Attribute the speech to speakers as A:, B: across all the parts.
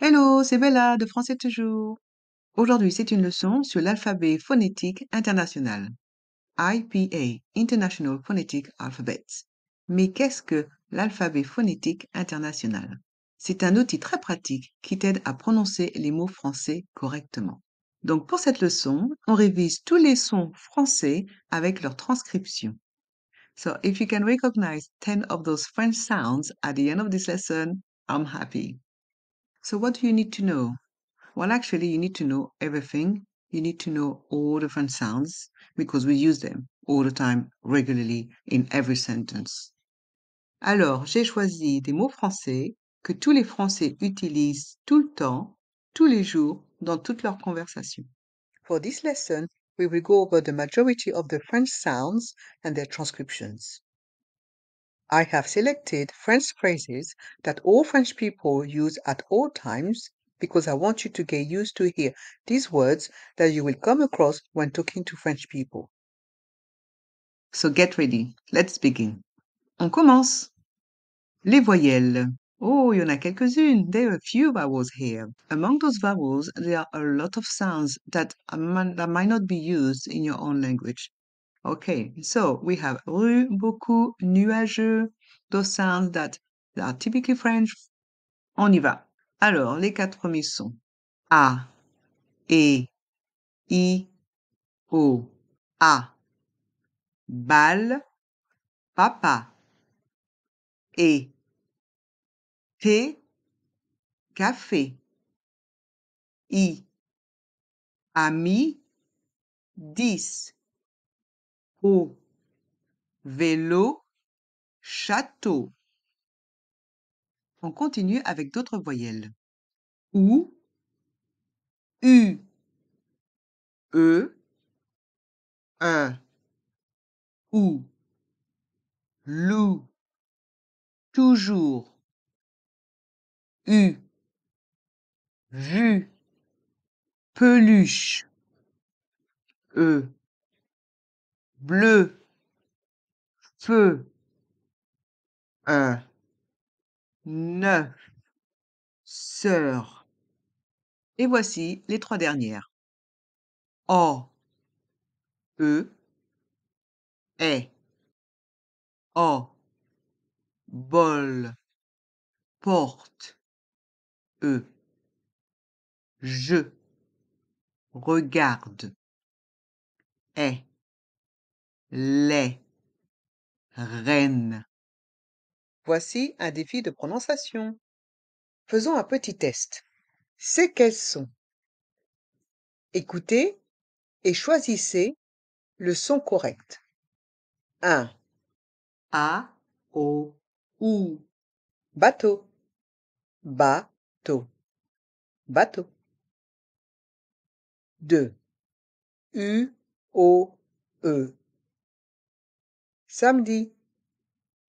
A: Hello, c'est Bella de Français Toujours. Aujourd'hui, c'est une leçon sur l'alphabet phonétique international. IPA, International Phonetic Alphabet. Mais qu'est-ce que l'alphabet phonétique international C'est un outil très pratique qui t'aide à prononcer les mots français correctement. Donc pour cette leçon, on révise tous les sons français avec leur transcription. So if you can recognize 10 of those French sounds at the end of this lesson, I'm happy. So, what do you need to know? Well, actually, you need to know everything. You need to know all different sounds because we use them all the time, regularly, in every sentence. Alors, j'ai choisi des mots français que tous les Français utilisent tout le temps, tous les jours, dans toutes leurs conversations. For this lesson, we will go over the majority of the French sounds and their transcriptions. I have selected French phrases that all French people use at all times because I want you to get used to hear these words that you will come across when talking to French people. So get ready. Let's begin. On commence. Les voyelles. Oh, il y en a quelques-unes. There are a few vowels here. Among those vowels, there are a lot of sounds that, that might not be used in your own language. Okay, so we have rue, beaucoup, nuageux, those sounds that are typically French. On y va. Alors, les quatre premiers sont A, E, I, O, A. Balle, papa. e, T, café. I, ami, dix vélo, château. On continue avec d'autres voyelles. Ou, U, E, un, ou, LOU toujours, U, vu, peluche, E, bleu, feu, un, neuf, sœur. Et voici les trois dernières. O, E, E. O, bol, porte, E. Je, regarde, est les reines. Voici un défi de prononciation. Faisons un petit test. C'est quels sont. Écoutez et choisissez le son correct. 1. A, O, OU. Bateau. Bateau. Bateau. 2. U, O, E samedi,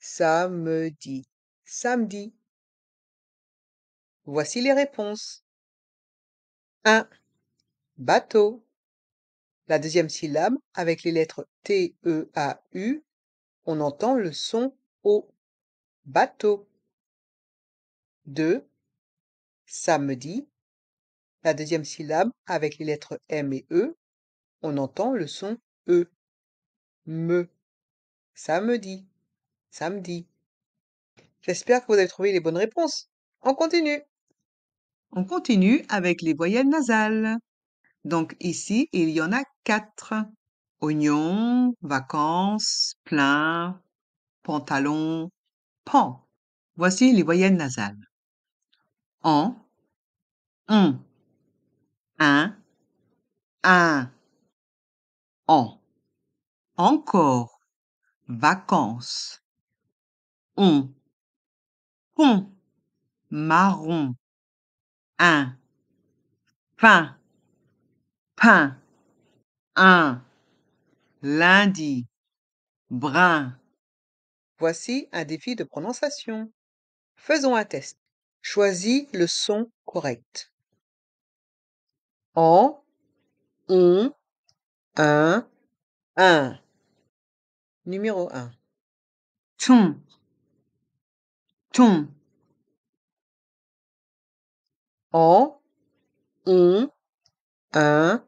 A: samedi, samedi. Voici les réponses. 1. Bateau. La deuxième syllabe, avec les lettres T, E, A, U, on entend le son O. Bateau. 2. Samedi. La deuxième syllabe, avec les lettres M et E, on entend le son E. Me. Samedi, samedi. J'espère que vous avez trouvé les bonnes réponses. On continue. On continue avec les voyelles nasales. Donc ici, il y en a quatre. Oignon, vacances, plein, pantalon, pan. Voici les voyelles nasales. En, un un, un, en. Encore, vacances. On. On. Marron. Un. Pain. Pain. Un. Lundi. Brun. Voici un défi de prononciation. Faisons un test. Choisis le son correct. En, on, un, un. Numéro 1. Ton. Ton. En, on, un,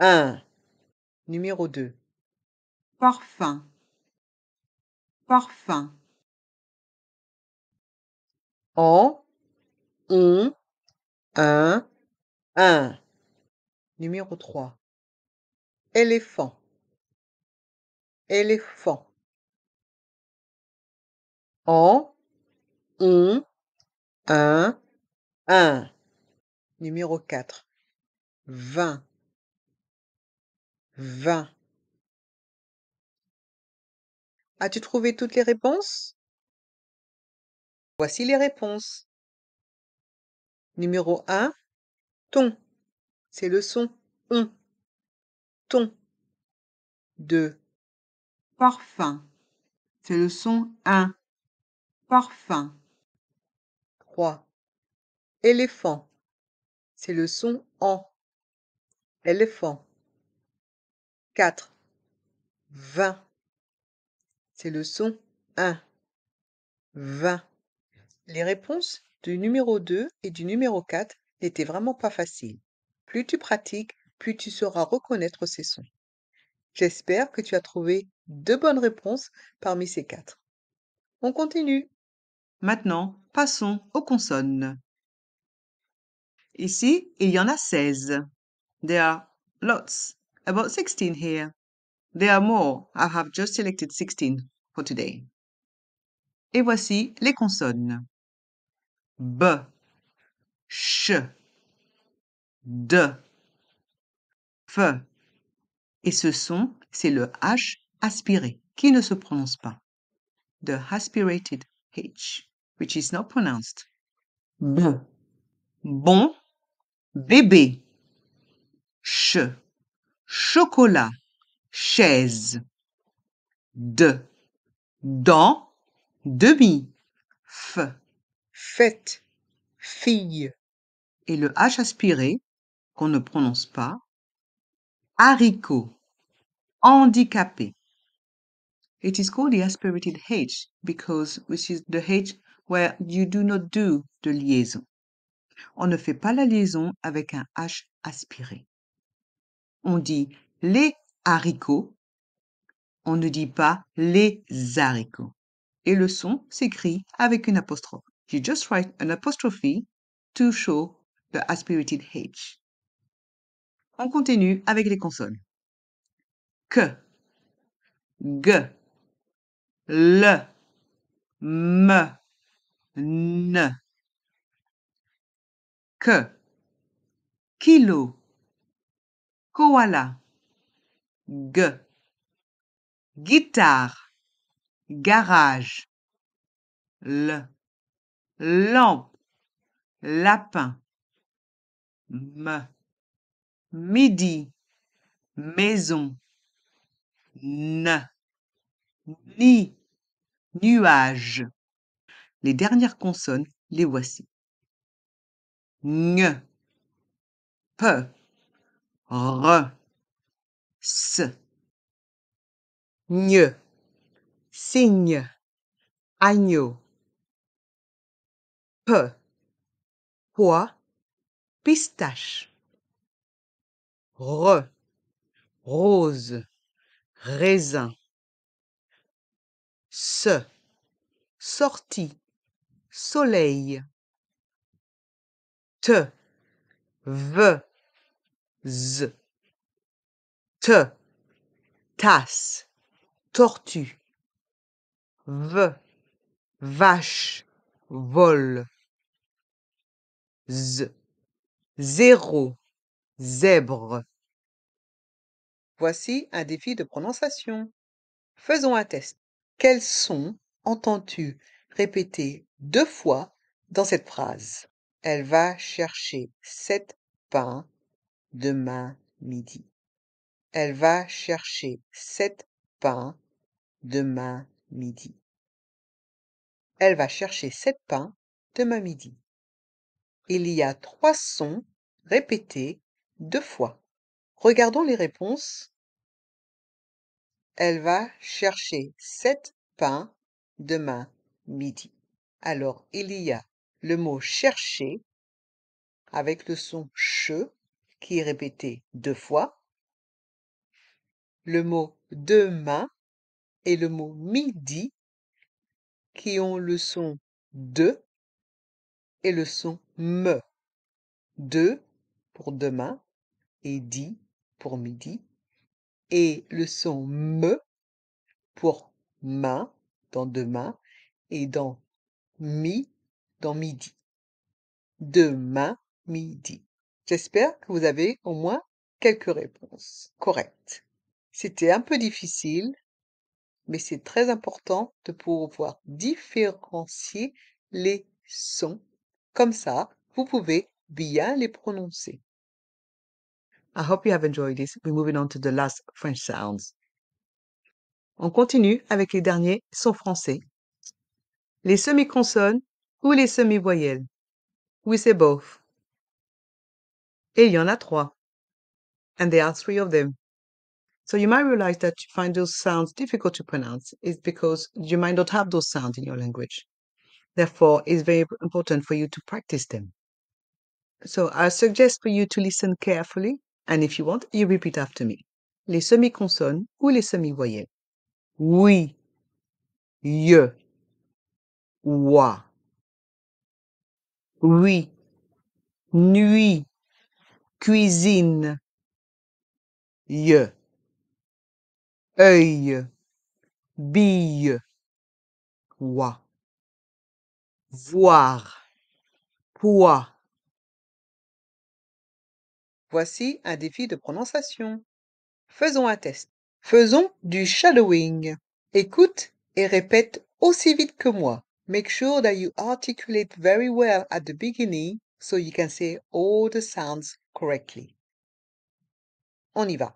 A: un. Numéro 2. parfum, parfum, En, on, un, un. Numéro 3. Éléphant éléphant en on un un numéro quatre. Vingt. Vingt. As-tu trouvé toutes les réponses Voici les réponses. Numéro un. ton c'est le son on ton Deux. Parfum. C'est le son 1. Parfum. 3. Éléphant. C'est le son en. Éléphant. 4. Vin. C'est le son 1. Vin. Les réponses du numéro 2 et du numéro 4 n'étaient vraiment pas faciles. Plus tu pratiques, plus tu sauras reconnaître ces sons. J'espère que tu as trouvé deux bonnes réponses parmi ces quatre. On continue. Maintenant, passons aux consonnes. Ici, il y en a 16. There are lots, about 16 here. There are more. I have just selected 16 for today. Et voici les consonnes. B, ch, d, f, et ce son, c'est le H aspiré qui ne se prononce pas. The aspirated H, which is not pronounced. Bon. Bon. Bébé. Ch. Chocolat. Chaise. De. Dans. Demi. F. Fête. Fille. Et le H aspiré, qu'on ne prononce pas, Haricots, handicapé. It is called the aspirated H because, which is the H where you do not do the liaison. On ne fait pas la liaison avec un H aspiré. On dit les haricots. On ne dit pas les haricots. Et le son s'écrit avec une apostrophe. You just write an apostrophe to show the aspirated H. On continue avec les consonnes. Que, g, le, me, ne. Que, kilo, koala, g, guitare, garage, le, lampe, lapin, me midi, maison, n, ni, nuage. Les dernières consonnes, les voici. Ng, p, r, s, gne, signe, agneau. P, pois, pistache re, rose, raisin. Se, sortie, soleil. Te, ve, z. Te, tasse, tortue. ve vache, vol. Z, zéro, zèbre. Voici un défi de prononciation. Faisons un test. Quel sons entends-tu répéter deux fois dans cette phrase Elle va chercher sept pains demain midi. Elle va chercher sept pains demain midi. Elle va chercher sept pains demain midi. Il y a trois sons répétés deux fois. Regardons les réponses. Elle va chercher sept pains demain midi. Alors, il y a le mot chercher avec le son che qui est répété deux fois, le mot demain et le mot midi qui ont le son de et le son me. De pour demain et dit pour midi, et le son me pour main dans demain et dans mi dans midi. Demain midi. J'espère que vous avez au moins quelques réponses correctes. C'était un peu difficile, mais c'est très important de pouvoir différencier les sons. Comme ça, vous pouvez bien les prononcer. I hope you have enjoyed this. We're moving on to the last French sounds. On continue avec les derniers sons français. Les semi-consonnes ou les semi-voyelles. We c'est both. Et il y en a trois. And there are three of them. So you might realize that you find those sounds difficult to pronounce. It's because you might not have those sounds in your language. Therefore, it's very important for you to practice them. So I suggest for you to listen carefully And if you want, you repeat after me. Les semi-consonnes ou les semi-voyelles. Oui. Ye. Wa. Oui. Nuit. Cuisine. Ye. Œil. Bille. Wa. Voir. Poids. Voici un défi de prononciation. Faisons un test. Faisons du shadowing. Écoute et répète aussi vite que moi. Make sure that you articulate very well at the beginning so you can say all the sounds correctly. On y va.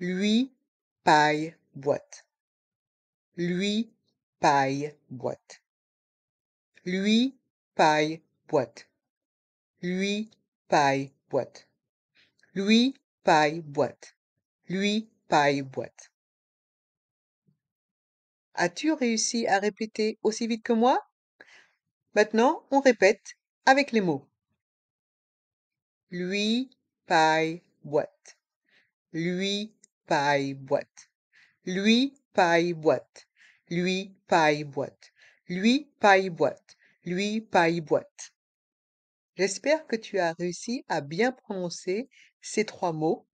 A: Lui, paille, boîte. Lui, paille, boîte. Lui, paille, boîte. Lui, paille, boîte. Lui, paille, boîte. Lui, paille, boîte. As-tu réussi à répéter aussi vite que moi Maintenant, on répète avec les mots. Lui, paille, boîte. Lui, paille, boîte. Lui, paille, boîte. Lui, paille, boîte. Lui, paille, boîte. Lui, paille, boîte. J'espère que tu as réussi à bien prononcer ces trois mots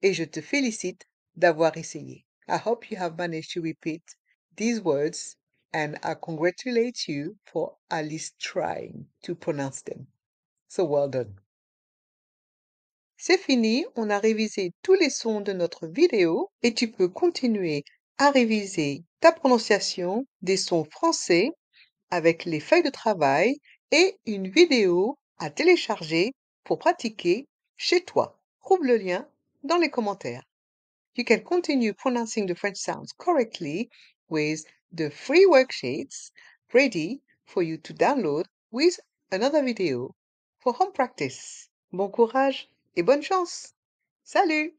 A: et je te félicite d'avoir essayé. I hope you have managed to repeat these words and I congratulate you for at least trying to pronounce them. So well done. C'est fini, on a révisé tous les sons de notre vidéo et tu peux continuer à réviser ta prononciation des sons français avec les feuilles de travail et une vidéo à télécharger pour pratiquer chez toi. Trouve le lien dans les commentaires. You can continue pronouncing the French sounds correctly with the free worksheets ready for you to download with another video for home practice. Bon courage et bonne chance! Salut